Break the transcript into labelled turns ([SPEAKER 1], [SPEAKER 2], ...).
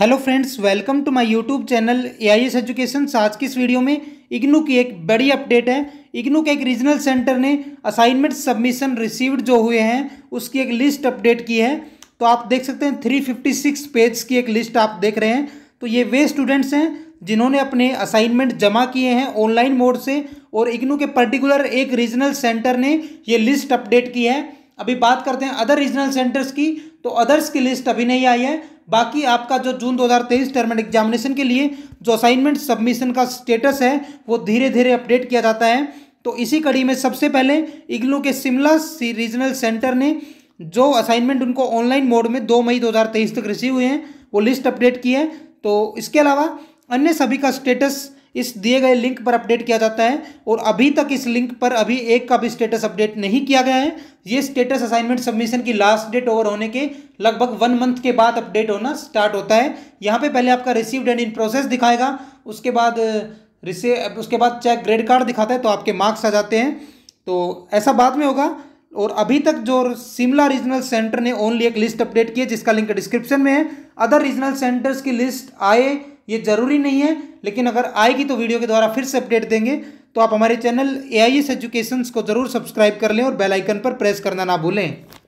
[SPEAKER 1] hello friends welcome to my YouTube channel AIS education आज की इस वीडियो में इग्नू की एक बड़ी अपडेट है इग्नू के एक रीजनल सेंटर ने असाइनमेंट सबमिशन रिसीव्ड जो हुए हैं उसकी एक लिस्ट अपडेट की है तो आप देख सकते हैं 356 पेज की एक लिस्ट आप देख रहे हैं तो ये वे स्टूडेंट्स हैं जिन्होंने अपने असाइनमेंट जमा किए हैं ऑनलाइन मोड से और इग्नू के पर्टिकुलर एक रीजनल सेंटर ने ये लिस्ट अपडेट की है अभी बात करते हैं अदर रीजनल सेंटर्स की तो अदर्स की लिस्ट अभी नहीं आई है बाकी आपका जो जून 2023 टर्म एंड एग्जामिनेशन के लिए जो असाइनमेंट सबमिशन का स्टेटस है वो धीरे धीरे अपडेट किया जाता है तो इसी कड़ी में सबसे पहले इग्नू के शिमला रीजनल सेंटर ने जो असाइनमेंट उनको ऑनलाइन मोड में दो मई दो तक रिसीव हुए हैं वो लिस्ट अपडेट की है तो इसके अलावा अन्य सभी का स्टेटस इस दिए गए लिंक पर अपडेट किया जाता है और अभी तक इस लिंक पर अभी एक का भी स्टेटस अपडेट नहीं किया गया है ये स्टेटस असाइनमेंट सबमिशन की लास्ट डेट ओवर होने के लगभग वन मंथ के बाद अपडेट होना स्टार्ट होता है यहाँ पे पहले आपका रिसीव्ड एंड इन प्रोसेस दिखाएगा उसके बाद रिसे उसके बाद चेक ग्रेड कार्ड दिखाता है तो आपके मार्क्स आ जाते हैं तो ऐसा बाद में होगा और अभी तक जो शिमला रीजनल सेंटर ने ओनली एक लिस्ट अपडेट की है जिसका लिंक डिस्क्रिप्शन में है अदर रीजनल सेंटर्स की लिस्ट आए ये ज़रूरी नहीं है लेकिन अगर आएगी तो वीडियो के द्वारा फिर से अपडेट देंगे तो आप हमारे चैनल ए आई एस को ज़रूर सब्सक्राइब कर लें और बेलाइकन पर प्रेस करना ना भूलें